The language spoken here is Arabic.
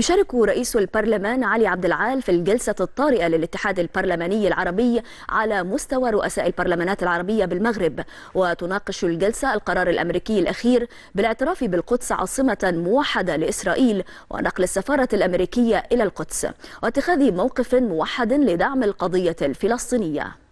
يشارك رئيس البرلمان علي عبد العال في الجلسة الطارئة للاتحاد البرلماني العربي على مستوى رؤساء البرلمانات العربية بالمغرب وتناقش الجلسة القرار الأمريكي الأخير بالاعتراف بالقدس عاصمة موحدة لإسرائيل ونقل السفارة الأمريكية إلى القدس واتخاذ موقف موحد لدعم القضية الفلسطينية